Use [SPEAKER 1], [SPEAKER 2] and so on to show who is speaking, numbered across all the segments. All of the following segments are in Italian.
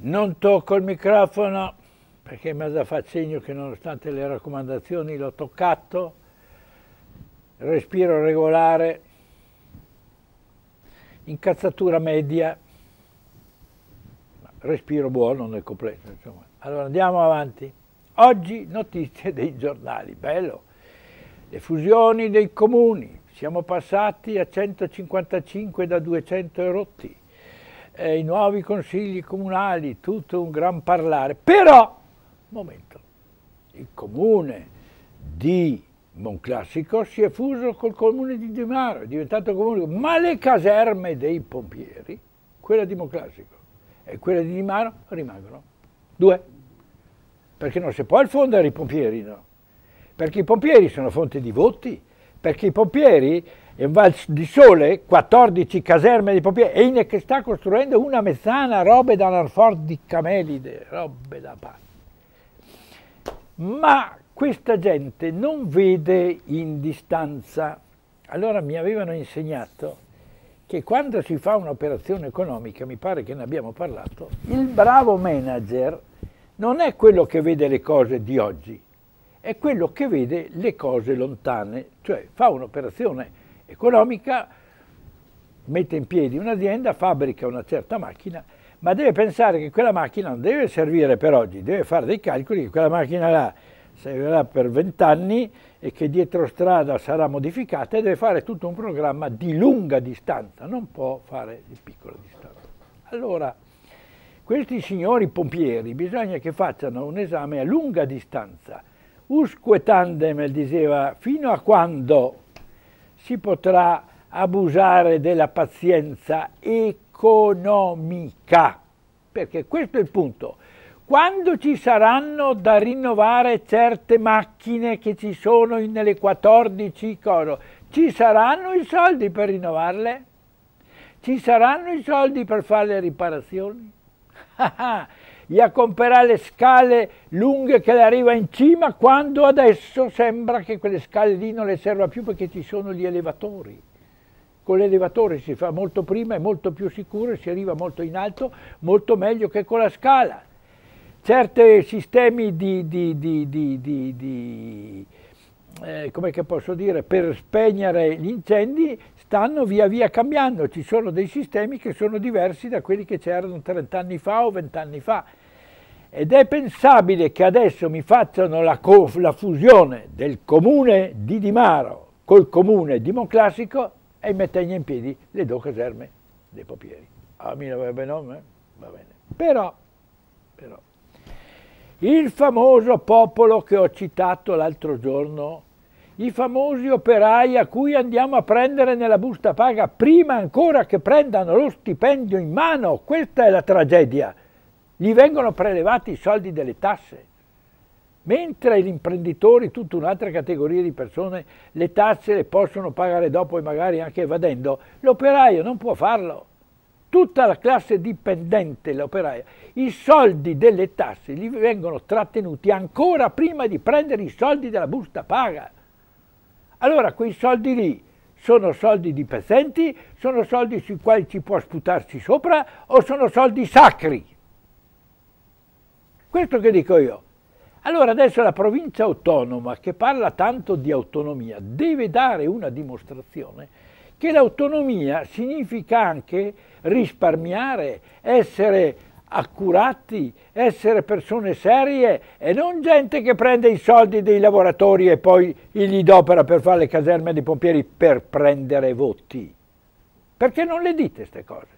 [SPEAKER 1] Non tocco il microfono perché mi ha da far segno che nonostante le raccomandazioni l'ho toccato, respiro regolare, incazzatura media, respiro buono nel completo. Insomma. Allora andiamo avanti. Oggi notizie dei giornali, bello. Le fusioni dei comuni, siamo passati a 155 da 200 erotti eh, i nuovi consigli comunali, tutto un gran parlare. Però, momento, il comune di Monclassico si è fuso col comune di Di Maro, è diventato comune, ma le caserme dei pompieri, quella di Monclassico e quella di Di Maro, rimangono. Due. Perché non si può infondere i pompieri, no? Perché i pompieri sono fonte di voti, perché i pompieri e Val di Sole 14 caserme di pompieri e in che sta costruendo una mezzana, robe da Narford di Camelide, robe da pazzi. Ma questa gente non vede in distanza. Allora mi avevano insegnato che quando si fa un'operazione economica, mi pare che ne abbiamo parlato, il bravo manager non è quello che vede le cose di oggi, è quello che vede le cose lontane, cioè fa un'operazione economica economica, mette in piedi un'azienda, fabbrica una certa macchina, ma deve pensare che quella macchina non deve servire per oggi, deve fare dei calcoli che quella macchina là servirà per vent'anni e che dietro strada sarà modificata e deve fare tutto un programma di lunga distanza, non può fare di piccola distanza. Allora, questi signori pompieri bisogna che facciano un esame a lunga distanza, usque tandem, diceva, fino a quando si potrà abusare della pazienza economica, perché questo è il punto. Quando ci saranno da rinnovare certe macchine che ci sono nelle 14 coro, ci saranno i soldi per rinnovarle? Ci saranno i soldi per fare le riparazioni? Ah, ah gli accompagnerà le scale lunghe che le arriva in cima quando adesso sembra che quelle scale lì non le serva più perché ci sono gli elevatori. Con l'elevatore si fa molto prima, è molto più sicuro, e si arriva molto in alto, molto meglio che con la scala. Certi sistemi di, di, di, di eh, come che posso dire, per spegnere gli incendi stanno via via cambiando, ci sono dei sistemi che sono diversi da quelli che c'erano 30 anni fa o 20 anni fa ed è pensabile che adesso mi facciano la, la fusione del comune di Di Maro col comune di Monclassico e mettegna in piedi le due caserme dei Popieri. A me va bene, eh? va bene. Però, però, il famoso popolo che ho citato l'altro giorno, i famosi operai a cui andiamo a prendere nella busta paga prima ancora che prendano lo stipendio in mano, questa è la tragedia gli vengono prelevati i soldi delle tasse. Mentre gli imprenditori, tutta un'altra categoria di persone, le tasse le possono pagare dopo e magari anche evadendo, l'operaio non può farlo. Tutta la classe dipendente, l'operaio, i soldi delle tasse gli vengono trattenuti ancora prima di prendere i soldi della busta paga. Allora quei soldi lì sono soldi di pezzenti, sono soldi sui quali ci può sputarsi sopra o sono soldi sacri? Questo che dico io. Allora adesso la provincia autonoma che parla tanto di autonomia deve dare una dimostrazione che l'autonomia significa anche risparmiare, essere accurati, essere persone serie e non gente che prende i soldi dei lavoratori e poi gli d'opera per fare le caserme dei pompieri per prendere voti. Perché non le dite queste cose?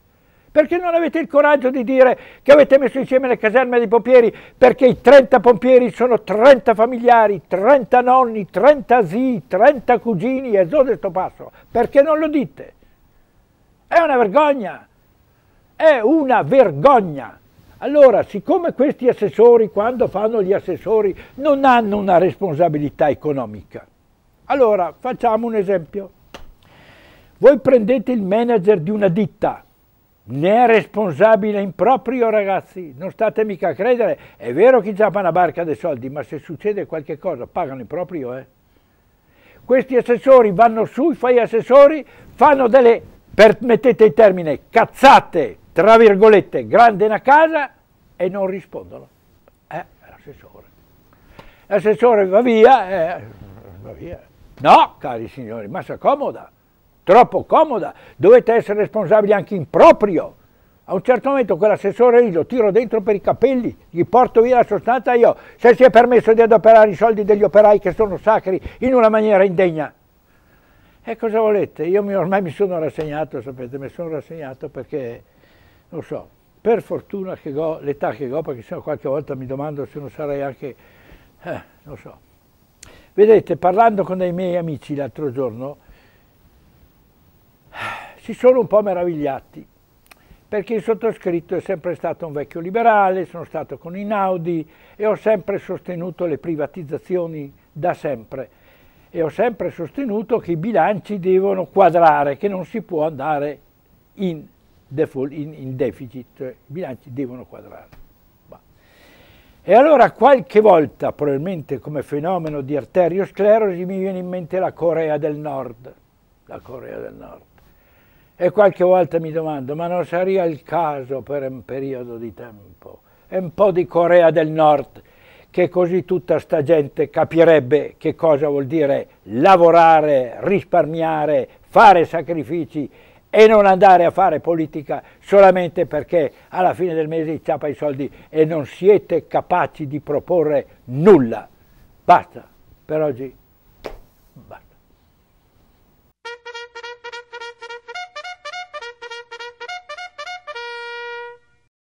[SPEAKER 1] Perché non avete il coraggio di dire che avete messo insieme le caserme dei pompieri perché i 30 pompieri sono 30 familiari, 30 nonni, 30 zii, 30 cugini e zone sto passo? Perché non lo dite? È una vergogna! È una vergogna! Allora, siccome questi assessori, quando fanno gli assessori, non hanno una responsabilità economica, allora facciamo un esempio. Voi prendete il manager di una ditta, ne è responsabile in proprio, ragazzi, non state mica a credere, è vero che giappa una barca dei soldi, ma se succede qualche cosa pagano proprio, eh. Questi assessori vanno su, fai assessori, fanno delle, permettete il termine, cazzate, tra virgolette, grande una casa e non rispondono. Eh, l'assessore. L'assessore va via, eh, va via. No, cari signori, ma si accomoda troppo comoda, dovete essere responsabili anche in proprio. A un certo momento quell'assessore lì lo tiro dentro per i capelli, gli porto via la sostanza io, se si è permesso di adoperare i soldi degli operai che sono sacri in una maniera indegna. E cosa volete? Io ormai mi sono rassegnato, sapete, mi sono rassegnato perché, non so, per fortuna che ho l'età che ho, perché sennò qualche volta mi domando se non sarei anche, eh, non so. Vedete, parlando con dei miei amici l'altro giorno, si sono un po' meravigliati, perché il sottoscritto è sempre stato un vecchio liberale, sono stato con i Naudi e ho sempre sostenuto le privatizzazioni da sempre e ho sempre sostenuto che i bilanci devono quadrare, che non si può andare in, default, in, in deficit, cioè i bilanci devono quadrare. E allora qualche volta, probabilmente come fenomeno di arteriosclerosi, mi viene in mente la Corea del Nord, la Corea del Nord. E qualche volta mi domando, ma non sarebbe il caso per un periodo di tempo, e un po' di Corea del Nord, che così tutta sta gente capirebbe che cosa vuol dire lavorare, risparmiare, fare sacrifici e non andare a fare politica solamente perché alla fine del mese ciappa i soldi e non siete capaci di proporre nulla. Basta, per oggi basta.